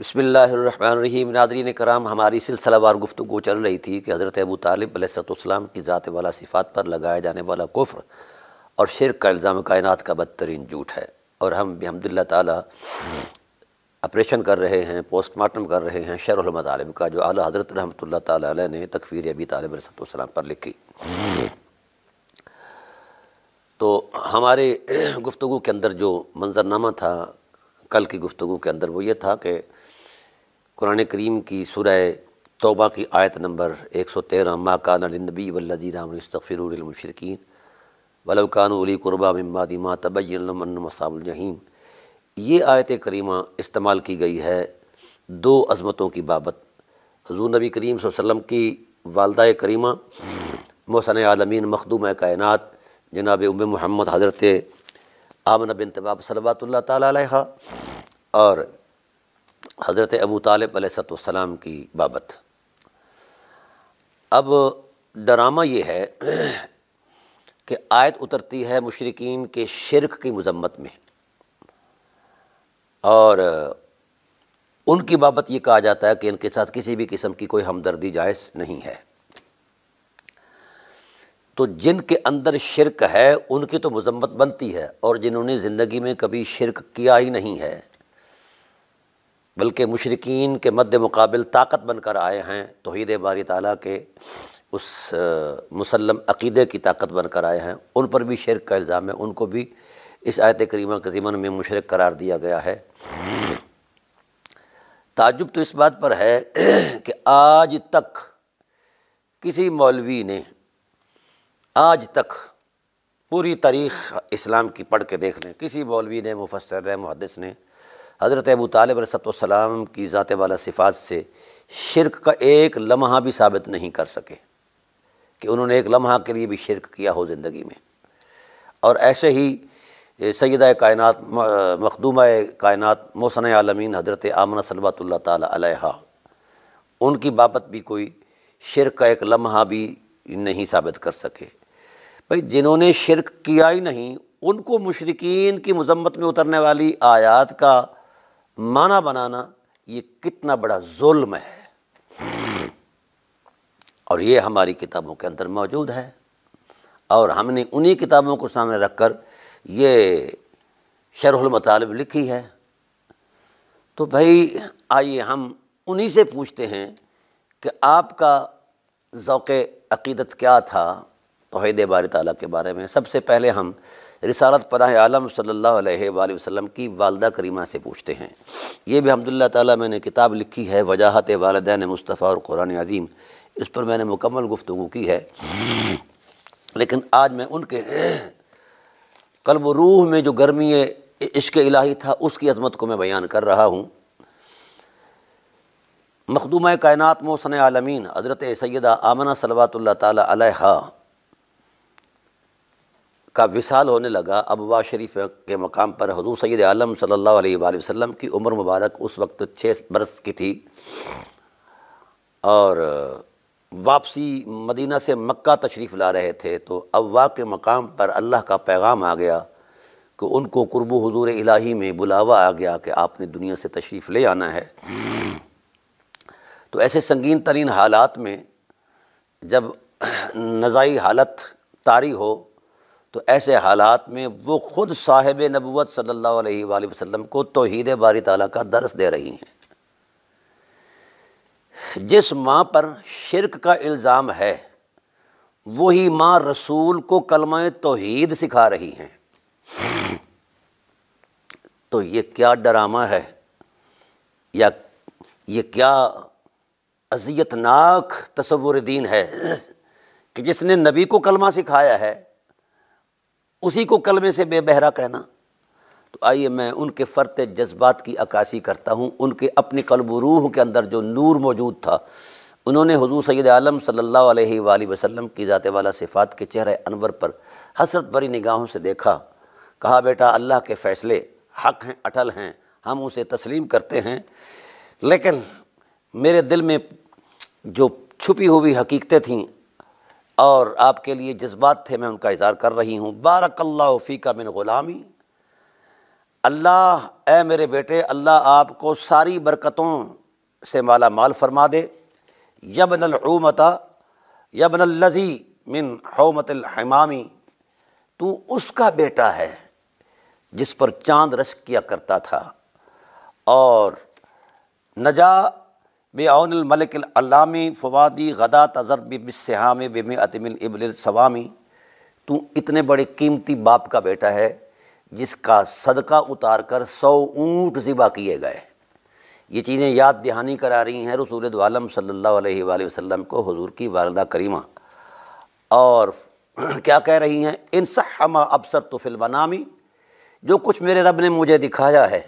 बसमीम नादरीन कराम हमारी सिलसिलावार गुफ्तु चल रही थी कि हज़रत अबू तालिबाम की ज़ात वाला सिफ़ात पर लगाया जाने वाला कुफ्र और शिर का इल्ज़ाम कायनत का बदतरीन झूठ है और हम भी ताली ऑपरेशन कर रहे हैं पोस्टमार्टम कर रहे हैं तालब का जो अली हज़रत रहमत ताली ने तकफ़ीर अबी तालब पर लिखी तो हमारे गुफ्तु के अंदर जो मंजरनामा था कल की गुफ्तु के अंदर वो ये था कि कुरान करीम की सुरह तोबा की आयत नंबर एक सौ तेरह माकान नबी वल्लि रामफ़िरमशरकिन वलवकान उली कुरबा माँ तबैनमसाबुलजहीम ये आयत करीमा इस्तेमाल की गई है दो अजमतों की बाबत हजू नबी करीम वसम की वालदा करीमा मोहसन आलमीन मखदूम कायन जनाब उम महमद हज़रत आमन बिन तबाब सलवात और हज़रत अबू तालब सलाम की बाबत अब डरामा ये है कि आयत उतरती है मुशरकिन के शिरक की मजम्मत में और उनकी बाबत ये कहा जाता है कि इनके साथ किसी भी किस्म की कोई हमदर्दी जायज़ नहीं है तो जिनके अंदर शिरक है उनकी तो मजम्मत बनती है और जिन्होंने ज़िंदगी में कभी शिरक किया ही नहीं है बल्कि मशरकिन के मद मुकाबल ताकत बनकर आए हैं तोहद बारी ताली के उस मुसलम अकीदे की ताकत बनकर आए हैं उन पर भी शिरक का इल्ज़ाम है उनको भी इस आयत करीमा के ज़मन में मुशरक करार दिया गया है ताजुब तो इस बात पर है कि आज तक किसी मौलवी ने आज तक पूरी तारीख़ इस्लाम की पढ़ के देख लें किसी मौलवी ने मुफसर ने मुहदस ने हज़रत अबू तालब रसतम की ज़ात वाला सिफात से शिरक का एक लम्हा भी साबित नहीं कर सके कि उन्होंने एक लम्हा के लिए भी शिरक किया हो ज़िंदगी में और ऐसे ही सैद कायन मखदूम कायनत मोसन आलमीन हज़रत आमन सलबत तह उनकी बाबत भी कोई शिरक का एक लम्हा भी नहीं साबित कर सके भाई जिन्होंने शिरक किया ही नहीं उनको मुशरकिन की मजम्मत में उतरने वाली आयात का माना बनाना ये कितना बड़ा जुल्म है और ये हमारी किताबों के अंदर मौजूद है और हमने उन्हीं किताबों को सामने रख कर ये मतालब लिखी है तो भाई आइए हम उन्हीं से पूछते हैं कि आपका ज़ौक़ अकीदत क्या था तोहद बार ताली के बारे में सबसे पहले हम रिसालत पनाह आलम अलैहि वसल्लम की वालदा करीमा से पूछते हैं ये भी अहमदिल्ला ताली मैंने किताब लिखी है वजाहत वालदैन मुस्तफ़ा और कुरान अजीम इस पर मैंने मुकम्मल गुफ्तु की है लेकिन आज मैं उनके कलब रूह में जो गर्मी इश्क इलाही था उसकी अजमत को मैं बयान कर रहा हूँ मखदूम कायनत मोसन आलमीन हज़रत सैदा आमना सलवात ताली का विसाल होने लगा अबवा शरीफ के मकाम पर हजूर सैद आलम सल्ला वसम की उम्र मुबारक उस वक्त छः बरस की थी और वापसी मदीना से मक्का तशरीफ़ ला रहे थे तो अबवा के मकाम पर अल्लाह का पैगाम आ गया कि उनको कुरबू हजूर इलाही में बुलावा आ गया कि आपने दुनिया से तशरीफ़ ले आना है तो ऐसे संगीन तरीन हालात में जब नज़ाई हालत तारी हो तो ऐसे हालात में वो ख़ुद साहिब नबूत सल्ला वसम को तोहद बारी ताली का दर्स दे रही हैं जिस माँ पर शिरक का इल्ज़ाम है वही माँ रसूल को कलमाए तोहद सिखा रही हैं तो ये क्या ड्रामा है या ये क्या अजियतनाक तस्वुर दीन है कि जिसने नबी को कलमा सिखाया है उसी को कलमे से बेबहरा कहना तो आइए मैं उनके फ़र्त जज्बात की अक्सी करता हूँ उनके अपने कलब रूह के अंदर जो नूर मौजूद था उन्होंने हजू सैद आलम सल्ला वसम की ज़ात वाला सिफ़ात के चेहरे अनवर पर हसरत भरी निगाहों से देखा कहा बेटा अल्लाह के फ़ैसले हक हैं अटल हैं हम उसे तस्लीम करते हैं लेकिन मेरे दिल में जो छुपी हुई हकीकतें थीं और आपके लिए जज्बात थे मैं उनका इजहार कर रही हूँ बारकल्ला फ़ीका मिन ग़ुलामी अल्लाह ए मेरे बेटे अल्लाह आपको सारी बरकतों से माला माल फरमा दे यबन अलूमता यबन लजी मिन हमामी तू उसका बेटा है जिस पर चांद रश किया करता था और नजा बेआनमलकलामी फ़वादी गदा तजर बिसहाम बेम अतमिलबलसवामी तू इतने बड़े कीमती बाप का बेटा है जिसका सदका उतार कर सौ ऊँट ज़िबा किए गए ये चीज़ें याद दहानी करा रही हैं रसूल आलम सल्ला वसम को हजूर की वालदा करीमा और क्या कह रही हैं इन अबसर तो नामी जो कुछ मेरे रब ने मुझे दिखाया है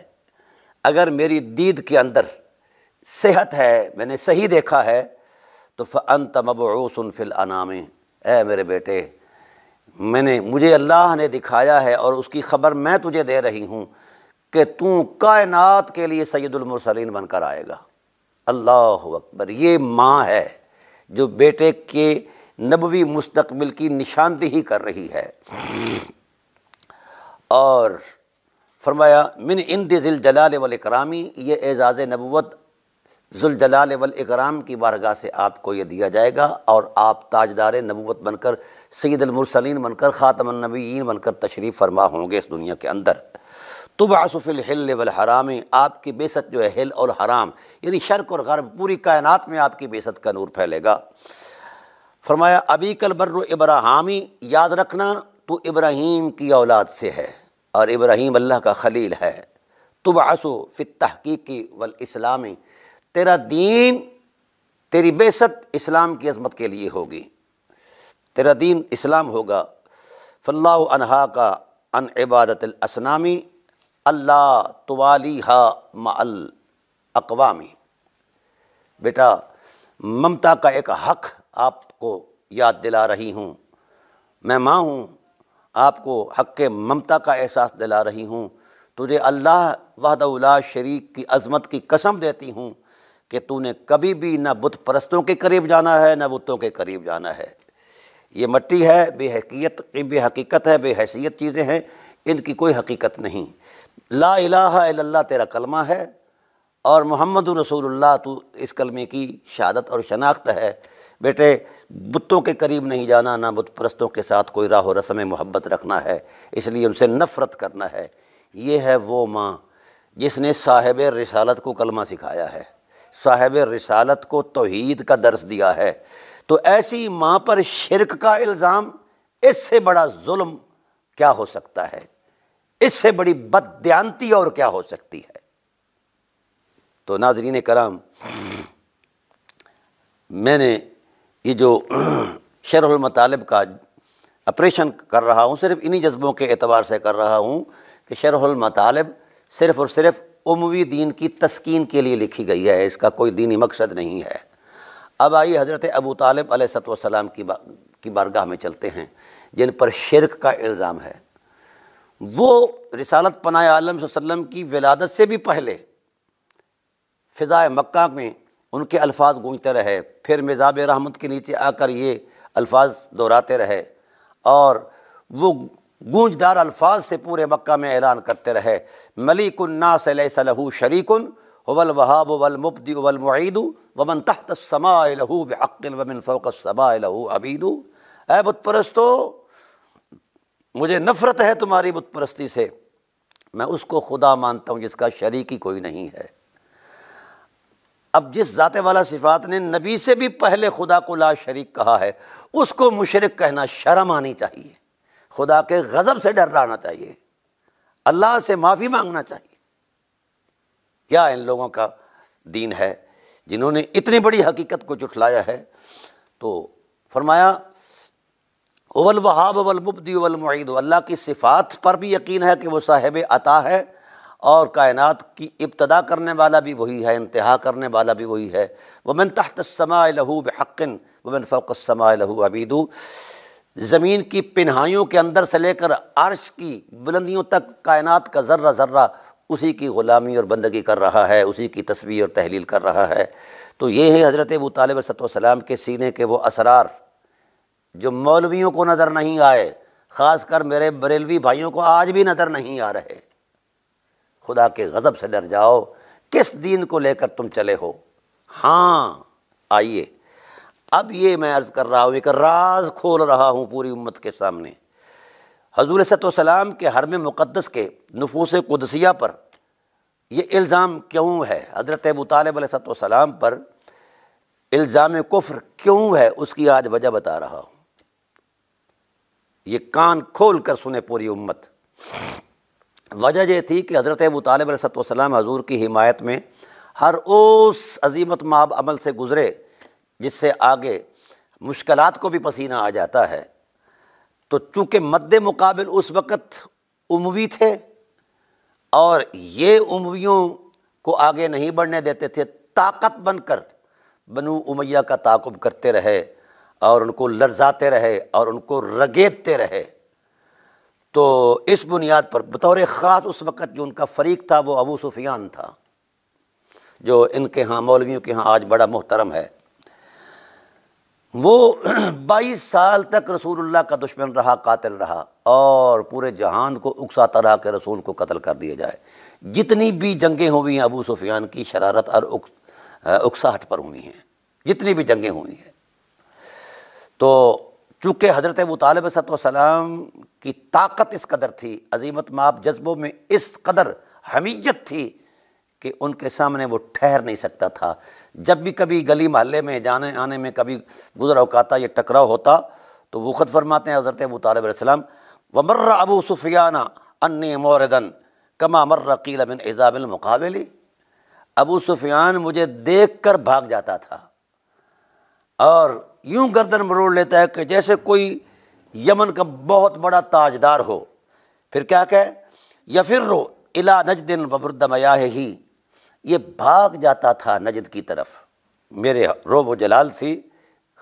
अगर मेरी दीद के अंदर सेहत है मैंने सही देखा है तो फ़न तमब फिल अनाम ए मेरे बेटे मैंने मुझे अल्लाह ने दिखाया है और उसकी ख़बर मैं तुझे दे रही हूँ कि तू कायनात के लिए सैदुलमसलिन बनकर आएगा अल्लाह अकबर ये माँ है जो बेटे के नबवी मुस्तकबिल की निशानदेही कर रही है और फरमाया मिन इंद दिल जलाल वल करामी ये एजाज़ नबूत जुलजलाल वल इकराम की बारगाह से आपको यह दिया जाएगा और आप ताजदार नबूत बनकर सैदमरसलिन बनकर ख़ातमनबीन बनकर तशरीफ़ फरमा होंगे इस दुनिया के अंदर तुब बासफ़िल हिल वल हराम आपकी बेसत जो है हिल और हराम यानी शर्क और गर्ब पूरी कायनात में आपकी बेसत का नूर फैलेगा फरमाया अबी कल बर्र इब्राहामी याद रखना तो इब्राहीम की औलाद से है और इब्राहीम अल्लाह का खलील है तुबासो फिर तहकीकी वल इस्लामी तेरा दीन तेरी बेसत इस्लाम की अजमत के लिए होगी तेरा दीन इस्लाम होगा फल्ला अनहा का अन असनामी अल्लाह तवाली हा मल अकवामी बेटा ममता का एक हक आपको याद दिला रही हूँ मैं माँ हूँ आपको हक के ममता का एहसास दिला रही हूँ तुझे अल्लाह वाहदउला शरीक की अजमत की कसम देती हूँ कि तूने कभी भी ना बुत परस्तों के करीब जाना है ना बुतों के करीब जाना है ये मट्टी है बेहकीत बेहकीकत है बेहसीत चीज़ें हैं इनकी कोई हकीकत नहीं ला इलाहा तेरा कलमा है और मोहम्मद रसूलुल्लाह तू इस कलमे की शहादत और शनाख्त है बेटे बुतों के करीब नहीं जाना ना बुत परस्तों के साथ कोई राह रस्म मोहब्बत रखना है इसलिए उनसे नफ़रत करना है ये है वो माँ जिसने साहिब रिसालत को कलमा सिखाया है साहेब रिसालत को तोहद का दर्स दिया है तो ऐसी माँ पर शिरक का इल्ज़ाम इससे बड़ा जुल्म क्या हो सकता है इससे बड़ी बदती और क्या हो सकती है तो नाजरीन कराम मैंने ये जो शरहमतालब का ऑपरेशन कर रहा हूँ सिर्फ इन्हीं जज्बों के अतबार से कर रहा हूँ कि शरहमतालब सिर्फ़ और सिर्फ़ उमवी दीन की तस्कीन के लिए लिखी गई है इसका कोई दीनी मकसद नहीं है अब आइए हज़रत अबू तालब सलाम की बा, की बारगाह में चलते हैं जिन पर शिरक का इल्ज़ाम है वो रिसालत पनाह आलम वसम की विलादत से भी पहले फ़िज़ा मक्का में उनके अल्फाज गूंजते रहे फिर मिजाब रहमत के नीचे आकर ये अल्फाज दोहराते रहे और वो गूंजदार अल्फाज से पूरे मक्का में ऐलान करते रहे मलिकन्नासलहू शरीकन वल वहाब वल मुफ्दी वल मुईदू वमन तहत लहू बक़िल वमिन फ़ोक लहू अबीदू ए बुतपरस्तो मुझे नफ़रत है तुम्हारी बुतपरस्ती से मैं उसको खुदा मानता हूँ जिसका शरीक ही कोई नहीं है अब जिस जाते वाला सिफात ने नबी से भी पहले खुदा को ला शरीक कहा है उसको मुशरक कहना शर्म आनी चाहिए खुदा के गज़ब से डर लाना चाहिए अल्लाह से माफ़ी मांगना चाहिए क्या इन लोगों का दीन है जिन्होंने इतनी बड़ी हकीकत को जुटलाया है तो फरमाया अवल वहाब अवल मुबदी अवल मुईद अल्लाह की सिफात पर भी यकीन है कि वह साहेब अता है और कायनात की इब्तदा करने वाला भी वही है इंतहा करने वाला भी वही है वमन तहत समा लहू बहक़िन वमन फ़ोकसमा लहू अबीदू ज़मीन की पिन्हाइयों के अंदर से लेकर अर्श की बुलंदियों तक कायनात का ज़र्रा ज़र्रा उसी की ग़ुलामी और बंदगी कर रहा है उसी की तस्वीर और तहलील कर रहा है तो ये है हज़रत अबू तालब के सीने के वो असरार जो मौलवियों को नज़र नहीं आए ख़ास कर मेरे बरेलवी भाइयों को आज भी नज़र नहीं आ रहे खुदा के गज़ब से डर जाओ किस दीन को लेकर तुम चले हो हाँ आइए अब ये मैं अर्ज़ कर रहा हूँ एक राज खोल रहा हूँ पूरी उम्मत के सामने हजूर सतम के हरम मुक़दस के नफूस कुदसिया पर यह इल्ज़ाम क्यों है हज़रत अबू पर इल्ज़ाम कुफ्र क्यों है उसकी आज वजह बता रहा हूँ ये कान खोल कर सुने पूरी उम्मत वजह यह थी कि हज़रत अबू तालब हजूर की हिमायत में हर उस अजीमत माब अमल से गुज़रे जिससे आगे मुश्किल को भी पसीना आ जाता है तो चूँकि मद्द मुकाबल उस वक़्त उमवी थे और ये उमवियों को आगे नहीं बढ़ने देते थे ताकत बनकर बनु उमैया का ताकुब करते रहे और उनको लर्जाते रहे और उनको रगेबते रहे तो इस बुनियाद पर बतौर ख़ास उस वक़्त जो उनका फ़रीक था वो अबू सुफियान था जो इनके यहाँ मौलवियों के यहाँ आज बड़ा मोहतरम है वो बाईस साल तक रसूलुल्लाह का दुश्मन रहा कातिल रहा और पूरे जहान को उकसाता रहा कि रसूल को कत्ल कर दिया जाए जितनी भी जंगें हुई हैं अबू सुफियान की शरारत और उक, उकसाहट पर हुई हैं जितनी भी जंगें हुई हैं तो चूँकि हज़रत अबू तालब सतम की ताकत इस कदर थी अजीमत माप जज्बों में इस कदर हमीयत थी कि उनके सामने वो ठहर नहीं सकता था जब भी कभी गली मोहल्ले में जाने आने में कभी गुजरा अवकाता या टकराव होता तो वो खुद फरमाते हैं हज़रत अबू तालब मर्र अबू सुफियाना अन्नी मोरदन कमा मर्र कील बिन एज़ाबिलमकाबली अबू सुफियान मुझे देख कर भाग जाता था और यूं गर्दन मरोड़ लेता है कि जैसे कोई यमन का बहुत बड़ा ताजदार हो फिर क्या कहे या फिर रो इला नजदिन वबरदमया ही ये भाग जाता था नजद की तरफ मेरे रोब जलाल से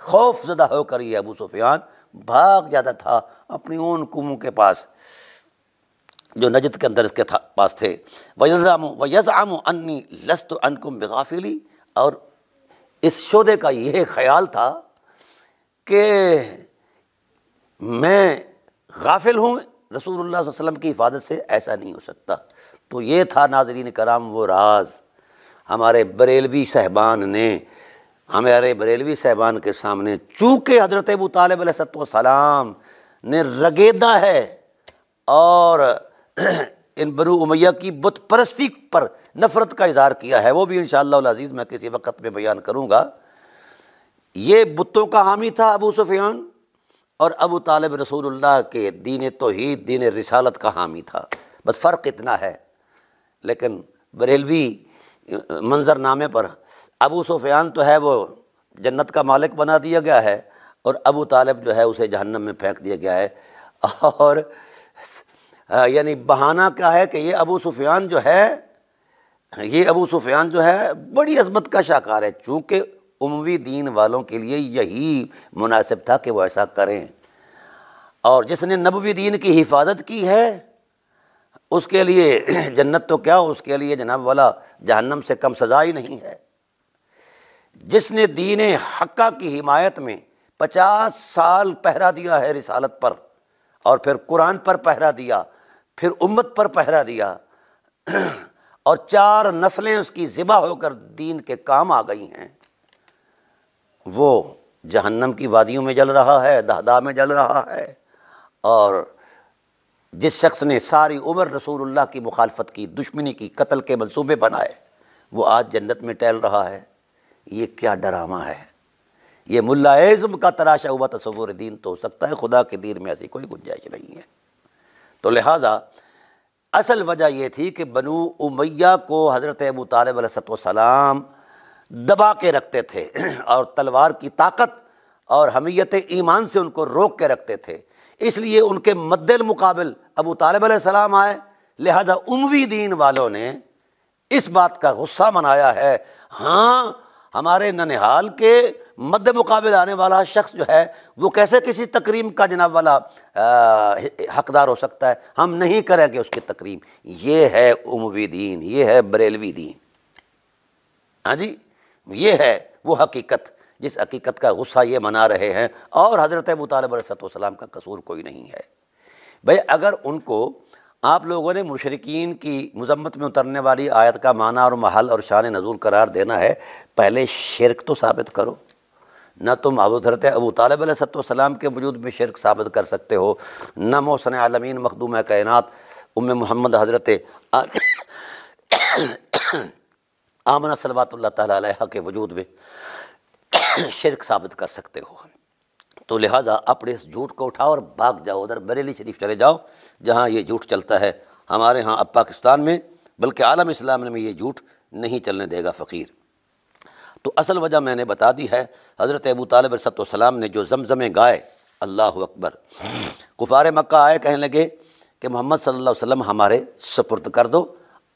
खौफ ज़दा होकर ये अबू सुफियान भाग जाता था अपनी ओन कुमों के पास जो नजद के अंदर इसके था, पास थे वजाम वजाम अन्नी लस्त अनकुम बेगाफिली और इस शोदे का यह ख्याल था कि मैं गाफिल हूँ रसूल वसल्लम की हिफाजत से ऐसा नहीं हो सकता तो ये था नाजरीन कराम वो राज़ हमारे बरेलवी साहबान ने हमारे बरेलवी साहबान के सामने चूँकि हजरत अबू तालब सलाम ने रगेदा है और इन बनु उमैया की बुत परस्ती पर नफ़रत का इजहार किया है वो भी इन शजीज़ मैं किसी वक्त में बयान करूँगा ये बुतों का हामी था अबू सुफियान और अबू तालब रसूल के दीन तोहद दीन रिसालत का हामी था बस फ़र्क इतना है लेकिन बरेलवी मंज़रनामे पर अबू सुफियान तो है वो जन्नत का मालिक बना दिया गया है और अबू तालब जो है उसे जहन्नम में फेंक दिया गया है और यानी बहाना क्या है कि ये अबू सुफियान जो है ये अबू सुफियान जो है बड़ी अजमत का शाहकार है चूँकि उमवी दीन वालों के लिए यही मुनासिब था कि वो ऐसा करें और जिसने नबवी दीन की हिफाजत की है उसके लिए जन्नत तो क्या हो उसके लिए जनाब वाला जहन्नम से कम सज़ा ही नहीं है जिसने दीन हक्का की हिमायत में पचास साल पहरा दिया है रिसालत पर और फिर कुरान पर पहरा दिया फिर उम्मत पर पहरा दिया और चार नस्लें उसकी ज़िबा होकर दीन के काम आ गई हैं वो जहन्नम की वादियों में जल रहा है दहदा में जल रहा है और जिस शख्स ने सारी उम्र रसूलुल्लाह की मुखालफत की दुश्मनी की कत्ल के मंसूबे बनाए वो आज जन्नत में टहल रहा है ये क्या डरामा है ये मुलाज़म का तराशा हुआ तस्वुर दीन तो हो सकता है खुदा के दीन में ऐसी कोई गुंजाइश नहीं है तो लिहाजा असल वजह यह थी कि बनु उमैया को हज़रत अबू तालब दबा के रखते थे और तलवार की ताकत और हमीयत ईमान से उनको रोक के रखते थे इसलिए उनके मुकाबल अबू तालब सलाम आए लिहाजा उमवी दीन वालों ने इस बात का गुस्सा मनाया है हाँ हमारे ननिहाल के मद्द मुकाबल आने वाला शख्स जो है वो कैसे किसी तकरीम का जनाब वाला हकदार हो सकता है हम नहीं करेंगे उसकी तकरीम ये है उमवी दीन ये है बरेलवी दीन हाँ जी ये है वो हकीकत जिस हकीकत का गुस्सा ये मना रहे हैं और हज़रत मुतालबरसतम का कसूर कोई नहीं है भाई अगर उनको आप लोगों ने मुशरकिन की मजम्मत में उतरने वाली आयत का माना और महल और शान नजूल करार देना है पहले शिरक तो साबित करो न तुम हजरत अबू तालब के वजूद में शिरक साबित कर सकते हो न मोसन आलमीन मखदूम कायनत उम मोहम्मद हजरत आमन आमना सलवात तक के वजूद में शिरक साबित कर सकते हो तो लिहाजा अपने इस झूठ को उठाओ और भाग जाओ उधर बरेली शरीफ चले जाओ जहाँ ये झूठ चलता है हमारे यहाँ अब पाकिस्तान में बल्कि आलम इस्लाम में ये झूठ नहीं चलने देगा फ़कीर तो असल वजह मैंने बता दी है हज़रत अबू तालब सतम ने जो जमजमें गाए अल्लाह अकबर कुफार मक्का आए कहने लगे कि मोहम्मद सल्ला वसम हमारे सपुर्द कर दो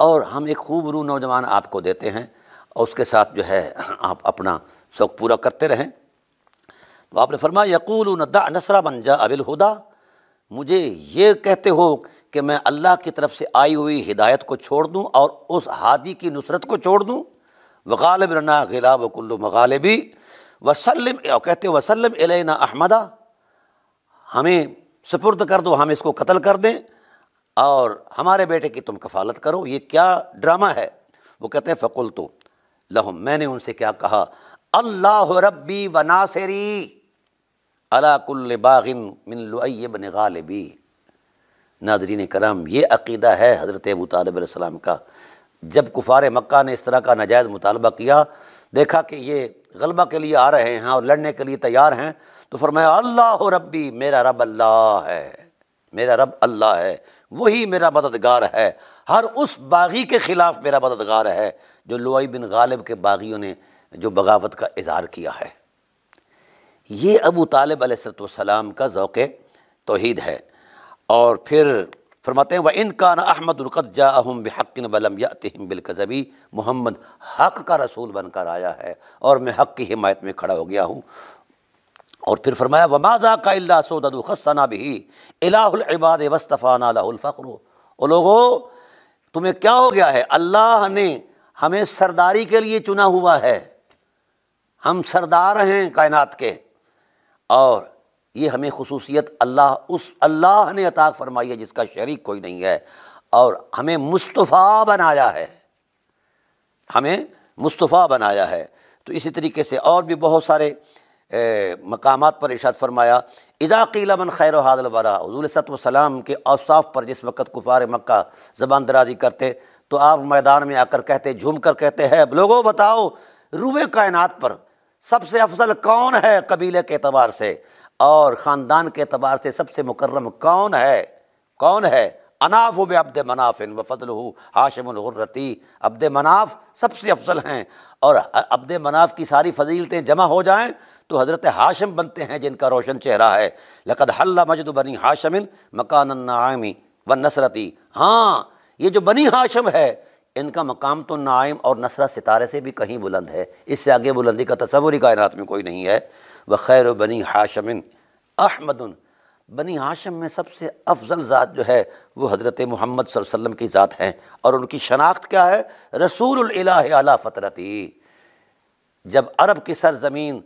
और हम एक खूब रू नौजवान आपको देते हैं और उसके साथ जो है आप अपना शौक़ पूरा करते रहें तो आपने फरमाया यकूल नसरा बन जा अबिल हुदा मुझे ये कहते हो कि मैं अल्लाह की तरफ से आई हुई हिदायत को छोड़ दूँ और उस हादी की नुसरत को छोड़ दूँ वालब रना गिला वकुल्लु मगालबी वसलम कहते हो वसलम एलना अहमदा हमें सपुर्द कर दो हम इसको कत्ल कर दें और हमारे बेटे की तुम कफालत करो ये क्या ड्रामा है वो कहते हैं फ़कुल तो लहम मैंने उनसे क्या कहा अल्लाह रब्बी वनासरी अलाकुल्ल बागिन मिनबन गालिबी नादरीन कराम ये अकीदा है हज़रत अबू तालब का जब कुफार मक्का ने इस तरह का नाजायज़ मुतालबा किया देखा कि ये गलबा के लिए आ रहे हैं और लड़ने के लिए तैयार हैं तो फरमाया अल्लाह रब्बी मेरा रब अल्लाह है मेरा रब अल्लाह है वही मेरा मददगार है हर उस बागी के ख़िलाफ़ मेरा मददगार है जो लोई बिन गालिब के बागियों ने जो बगावत का इजहार किया है ये अबू तालब सलाम का ज़ौक़ तोहद है और फिर फरमाते हैं व इनका अहमदुल्कत अहम बहकिन बलम यातम बिलकज़बी मोहम्मद हक़ का रसूल बनकर आया है और मैं हक़ की हिमायत में खड़ा हो गया हूँ और फिर फरमाया वमाजा का अल्ला भी इलाबाद वस्तफ़ाना फ़ख्र ओ लोगो तुम्हें क्या हो गया है अल्लाह ने हमें सरदारी के लिए चुना हुआ है हम सरदार हैं कायनात के और ये हमें खसूसियत अल्लाह उस अल्लाह ने अता फरमाई है जिसका शरीक कोई नहीं है और हमें मुस्तफ़ा बनाया है हमें मुस्तफ़ा बनाया है तो इसी तरीके से और भी बहुत सारे मकाम पर इशात फरमाया इज़ाक़ीला मन खैर हादल हजूल सतम के अवसाफ पर जिस वक्त कुफार मक्का ज़बान दराजी करते तो आप मैदान में आकर कहते झूम कर कहते हैं लोगों बताओ रूए कायनात पर सबसे अफजल कौन है कबीले के अतबार से और ख़ानदान के अतबार से सबसे मुकर्रम कौन है कौन है अनाफ व अब्द मनाफिन व फजल हाशमरती अब्द मनाफ सबसे अफजल हैं और अब्द मनाफ की सारी फजीलतें जमा हो जाएँ तो हज़रत हाशम बनते हैं जिनका रोशन चेहरा है लकद हल्ला मजद बनी हाशमिन मकान व नसरती हाँ ये जो बनी हाशम है इनका मकाम तो नाइम और नसरा सितारे से भी कहीं बुलंद है इससे आगे बुलंदी का तस्वुर ही कायनात में कोई नहीं है व खैर बनी हाशमिन अहमदन बनी हाशम में सबसे अफजल ज़ात जो है वो हज़रत मोहम्मद वसल्लम की ज़ात हैं और उनकी शनाख्त क्या है रसूल अला फ़तरती जब अरब की सरजमीन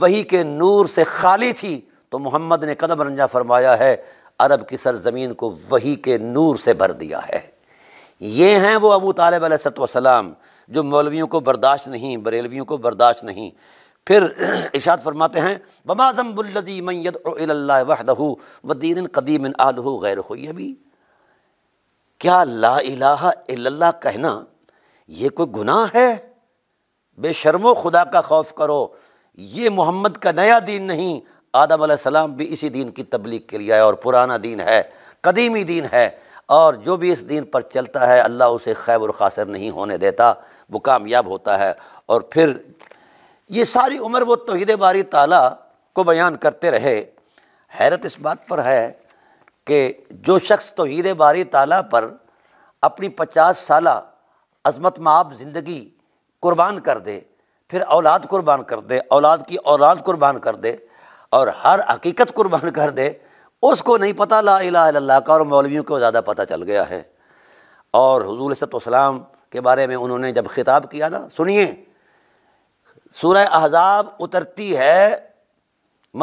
वही के नूर से खाली थी तो मोहम्मद ने कदम रंजा फरमाया है अरब की सरजमीन को वही के नूर से भर दिया है ये हैं वो अबू तालब सलाम जो मौलवियों को बर्दाश्त नहीं बरेलवियों को बर्दाश्त नहीं फिर इशात फरमाते हैं बमाजम्बुल्लजी मैद वहदहू व दीन कदीम आलहू गैर भी क्या ला अला कहना ये कोई गुनाह है बेशर्मो खुदा का खौफ करो ये मोहम्मद का नया दीन नहीं आदम सलाम भी इसी दीन की तबलीग के लिए आया और पुराना दीन है कदीमी दीन है और जो भी इस दिन पर चलता है अल्लाह उसे खैबर खासर नहीं होने देता वो कामयाब होता है और फिर ये सारी उम्र वो तोहद बारी ताला को बयान करते रहे हैरत इस बात पर है कि जो शख्स तोहद बारी ताला पर अपनी पचास साल अजमत माप ज़िंदगी कुर्बान कर दे फिर औलाद कुर्बान कर दे औलाद की औलाद कुर्बान कर दे और हर हकीकत कुर्बान कर दे उसको नहीं पता ला अल्लाह का और मौलवियों को ज़्यादा पता चल गया है और हजूल सतम के बारे में उन्होंने जब खिताब किया ना सुनिए सूर अहजाब उतरती है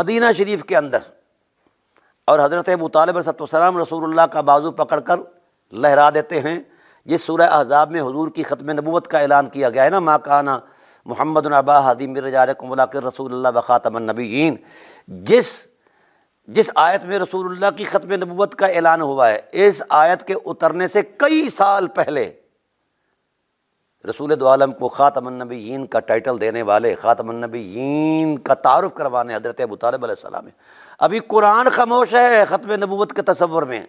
मदीना शरीफ के अंदर और हज़रत अबू तालब सतम का बाजू पकड़ कर लहरा देते हैं जिस सूर अहजाब में हजूर की ख़त्म नबूत का ऐलान किया गया है ना माकाना मोहम्मद नबा हदीम रजा कमला के रसूल बखातमनबीन नबीन जिस जिस आयत में रसूलुल्लाह की ख़त्म नबूत का ऐलान हुआ है इस आयत के उतरने से कई साल पहले रसूल दोआलम को ख़ातमनबीन का टाइटल देने वाले ख़ातमनबीन का तारफ़ करवाने हज़रत अबू तालब है अभी कुरान खामोश है ख़त्म नबूत के तस्वर में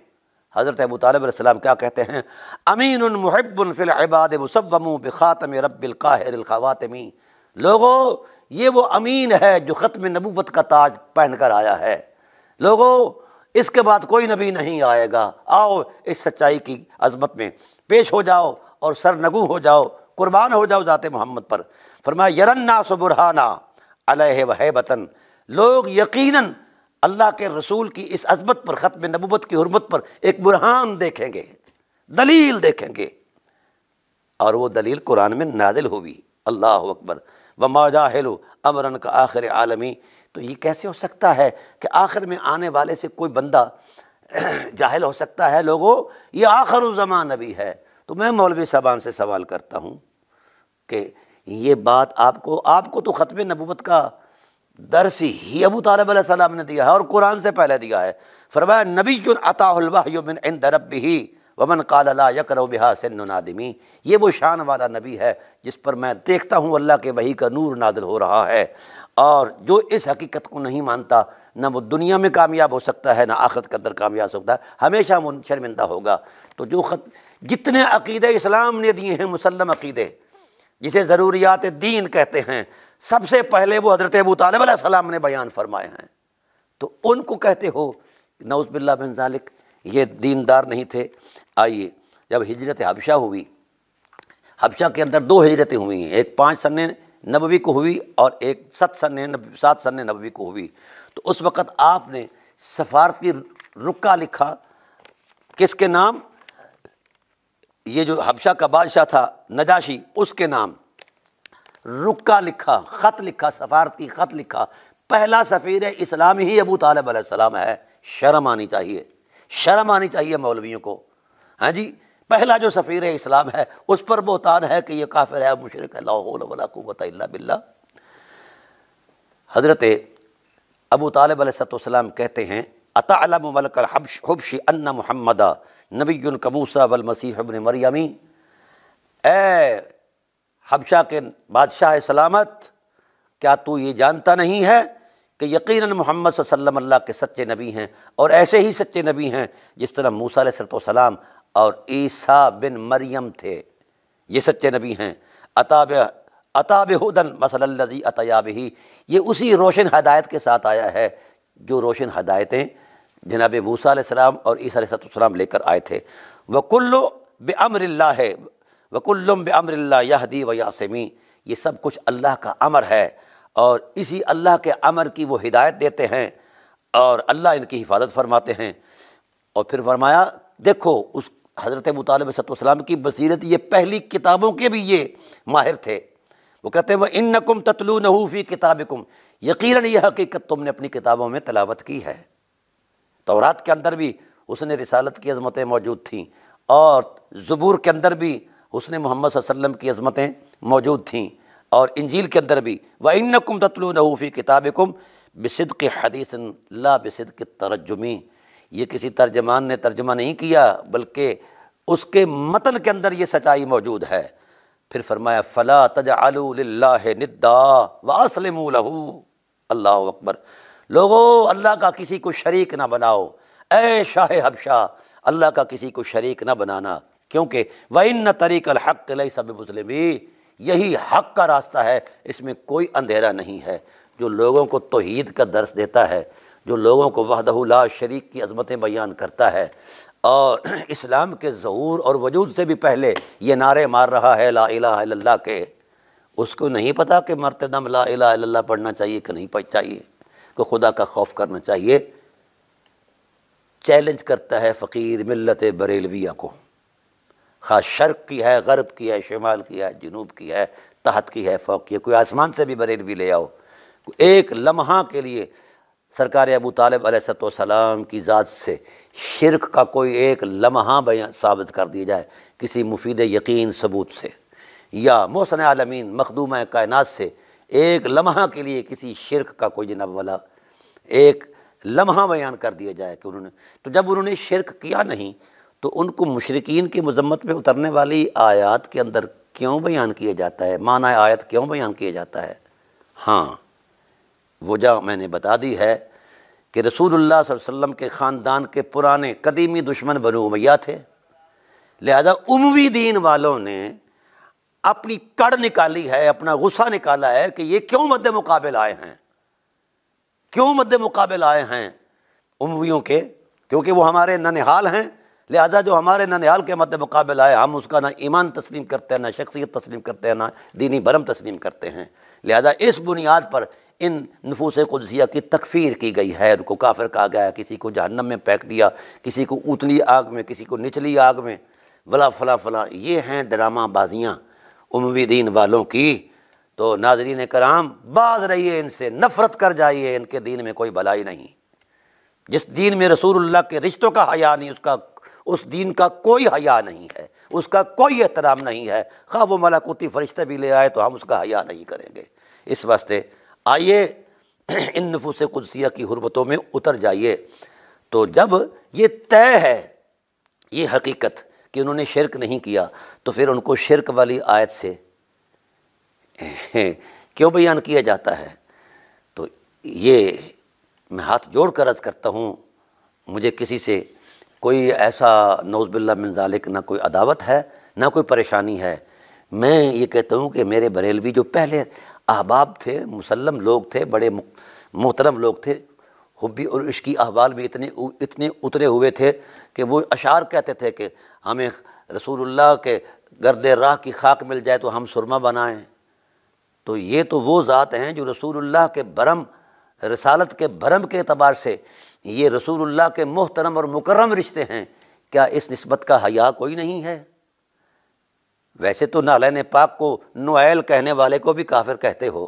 हज़रत अबू तालब क्या कहते हैं अमीन महबन फ़िलबाद मुसवम ख़ातम रबिलकातमी लोगो ये वो अमीन है जो ख़त्म नबूत का ताज पहन कर आया है लोगों इसके बाद कोई नबी नहीं आएगा आओ इस सच्चाई की अजमत में पेश हो जाओ और सरनगु हो जाओ कुर्बान हो जाओ जाते मोहम्मद पर फरमाया यरन्ना सुबुरहाना अलह वह बतन लोग यकीनन अल्लाह के रसूल की इस अजमत पर ख़त्म नबूबत की हरमत पर एक बुरहान देखेंगे दलील देखेंगे और वो दलील कुरान में नाजिल हुई अल्लाह अकबर व हेलो अमरन का आखिर आलमी तो ये कैसे हो सकता है कि आखिर में आने वाले से कोई बंदा जाहिल हो सकता है लोगों ये आखिर ज़मान अभी है तो मैं मौलवी साहबान से सवाल करता हूँ कि ये बात आपको आपको तो ख़त्म नबूत का दर्स ही अबू तालब सलाम ने दिया है और कुरान से पहले दिया है फरमाया नबी जुन अताबिन इन दरब ही वमन काला यकर बिहा नादिमी ये वो शान वाला नबी है जिस पर मैं देखता हूँ अल्लाह के वही का नूर नादिल हो रहा है और जो इस हकीकत को नहीं मानता ना वो दुनिया में कामयाब हो सकता है ना आखरत के अंदर कामयाब हो सकता है हमेशा वो शर्मिंदा होगा तो जो खत जितने अकीदे इस्लाम ने दिए हैं मुसलम अकीदे जिसे ज़रूरियात दीन कहते हैं सबसे पहले वो हज़रत अबू तालब ने बयान फरमाए हैं तो उनको कहते हो नौज़बिल्ला बिन जालिक ये दीनदार नहीं थे आइए जब हिजरत हबशा हुई हबशा के अंदर दो हिजरतें हुई हैं एक पाँच सन्ने नबवी को हुई और एक सत सन सात सन नबवी को हुई तो उस वक़्त आपने सफारती रुका लिखा किसके नाम ये जो हबशा का बादशाह था नजाशी उसके नाम रुका लिखा ख़त लिखा सफारती ख़त लिखा पहला सफ़ीर इस्लाम ही अबू तालब है शर्म आनी चाहिए शर्म आनी चाहिए मौलवियों को हाँ जी पहला जो सफ़ीर इस्लाम है उस पर बोतान है कि यह काफिर है मुशरक है लाहौलवत बिल्ला हज़रत अबू तालब सतम कहते हैं अतलम मलकर हब्श हब्शी नबीन कबूसा बल मसीह अबन मरियमी ए हबशा के बादशाह सलामत क्या तू ये जानता नहीं है कि यकीनन मोहम्मद वसल्लम अल्लाह के सच्चे नबी हैं और ऐसे ही सच्चे नबी हैं जिस तरह मूसा सरतम और ईसा बिन मरियम थे ये सच्चे नबी हैं अताब अताब हुदन मसलजी ही ये उसी रोशन हदायत के साथ आया है जो रोशन हदायतें जनाब मूसा सलाम और ईसा लेकर आए थे वकुल्लो बेअमरल्ला है वकुल्लम यह यहदी व यासमी ये सब कुछ अल्लाह का अमर है और इसी अल्लाह के अमर की वो हिदायत देते हैं और अल्लाह इनकी हिफाजत फरमाते हैं और फिर फरमाया देखो उस हज़रत मुतालब सतम की बसीरत ये पहली किताबों के भी ये माहिर थे वो कहते हैं वह इन नकुम ततलू नहूफ़ी कम यकीन यह हकीकत तुमने अपनी किताबों में तलावत की है तोरात के अंदर भी उसने रिसालत की अज़मतें मौजूद थीं और ज़बूर के अंदर भी उसने मोहम्मद वसल्लम की अज़मतें मौजूद थीं और इंजील के अंदर भी व इन नकुम ततलू नहूफ़ी कुम बसद के हदीसन ला बसद के तरजुमी ये किसी तर्जमान ने तर्जमा नहीं किया बल्कि उसके मतन के अंदर ये सच्चाई मौजूद है फिर फरमाया फ़ला तज निद्दा वसलम अल्लाह अकबर लोगो अल्लाह का किसी को शरीक ना बनाओ ए शाह हबशा अल्लाह का किसी को शरीक ना बनाना क्योंकि वन न तरीक हक लई सब मुसलमी यही हक का रास्ता है इसमें कोई अंधेरा नहीं है जो लोगों को तोहद का दर्श देता है जो लोगों को वहदहुल्ला शरीक की अजमतें बयान करता है और इस्लाम के ज़हूर और वजूद से भी पहले ये नारे मार रहा है ला अला के उसको नहीं पता कि मरते दम ला अला पढ़ना चाहिए कि नहीं पढ़ चाहिए को खुदा का खौफ करना चाहिए चैलेंज करता है फ़कीर मिलत बरेलविया को ख़ास शर्क की है गर्ब की है शुमाल की है जनूब की है तहत की है फ़ौक की है कोई आसमान से भी बरेलवी ले आओ एक लम्हा के लिए सरकार अबू तालब सलाम की ज़ात से शिरक का कोई एक लम्हा बयान साबित कर दिया जाए किसी मुफीद यकीन सबूत से या मोहसन आलमीन मखदूम कायनात से एक लम्हा के लिए किसी शिरक का कोई जनाब वाला एक लम्हा बयान कर दिया जाए कि उन्होंने तो जब उन्होंने शिरक किया नहीं तो उनको मुशरकिन की मजम्मत में उतरने वाली आयात के अंदर क्यों बयान किया जाता है माना आयत क्यों बयान किया जाता है हाँ वजह मैंने बता दी है कि रसूलुल्लाह वसल्लम के ख़ानदान के पुराने कदीमी दुश्मन बनु उमैया थे लिहाजा उमवी दीन वालों ने अपनी कड़ निकाली है अपना गुस्सा निकाला है कि ये क्यों मद्द मुकाबले आए हैं क्यों मद्द मुकाबले आए हैं उमवियों के क्योंकि वो हमारे ननिहाल हैं लिहाजा जो हमारे ननिहाल के मद्द मुकाबले आए हम उसका ना ईमान तस्लीम करते हैं ना शख्सियत तस्लीम करते हैं ना दीनी भरम तस्लीम करते हैं लिहाजा इस बुनियाद पर इन नफूस कुदसिया की तकफ़ीर की गई है उनको काफिर कहा गया किसी को जहन्नम में पैक दिया किसी को उतली आग में किसी को निचली आग में वला फला फला ये हैं ड्रामा बाजियाँ उमवी दीन वालों की तो नाजरीन कराम बाज रहिए इनसे नफ़रत कर जाइए इनके दीन में कोई भलाई नहीं जिस दीन में रसूलुल्लाह के रिश्तों का हया नहीं उसका उस दीन का कोई हया नहीं है उसका कोई एहतराम नहीं है खा वो मलाकुती फरिश्ते भी ले आए तो हम उसका हया नहीं करेंगे इस वास्ते आइए इन नफूस कुदसिया की हरबतों में उतर जाइए तो जब ये तय है ये हकीकत कि उन्होंने शिरक नहीं किया तो फिर उनको शिरक वाली आयत से क्यों बयान किया जाता है तो ये मैं हाथ जोड़ कर अर्ज़ करता हूँ मुझे किसी से कोई ऐसा नौजबिल्ला मिनजालिक ना कोई अदावत है ना कोई परेशानी है मैं ये कहता हूँ कि मेरे बरेलवी जो पहले अहबाब थे मुसलम लोग थे बड़े मोहतरम लोग थे हब्बी और इश्की अहबाल अहवाल भी इतने इतने उतरे हुए थे कि वो अशार कहते थे कि हमें रसूलुल्लाह के गर्द राह की खाक मिल जाए तो हम सुरमा बनाएं तो ये तो वो ज़ात हैं जो रसूलुल्लाह के भरम रसालत के भरम के अतबार से ये रसूलुल्लाह के मोहतरम और मुकर्रम रिश्ते हैं क्या इस नस्बत का हया कोई नहीं है वैसे तो नारायण पाक को नोएल कहने वाले को भी काफिर कहते हो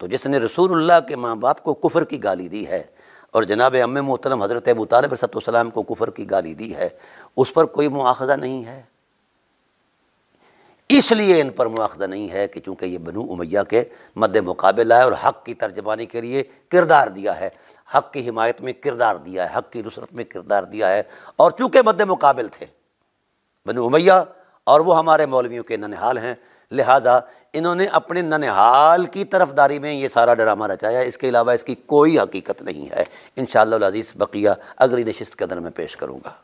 तो जिसने रसूलुल्लाह के माँ बाप को कुफर की गाली दी है और जनाब अम मोहतरम हज़रत अबू तालब सतम को कुफर की गाली दी है उस पर कोई मुआखजा नहीं है इसलिए इन पर मुआखजा नहीं है कि चूंकि ये बनु उमैया के मद मुकाबला है और हक़ की तर्जमानी के लिए किरदार दिया है हक़ की हिमायत में किरदार दिया है हक़ की नुसरत में किरदार दिया है और चूंकि मद मुकाबल थे बनु उमैया और वो हमारे मौलवियों के ननिहाल हैं लिहाजा इन्होंने अपने ननहाल की तरफदारी में ये सारा ड्रामा रचाया इसके अलावा इसकी कोई हकीकत नहीं है इन शजीज़ बकिया अगली नशस्त कदर में पेश करूँगा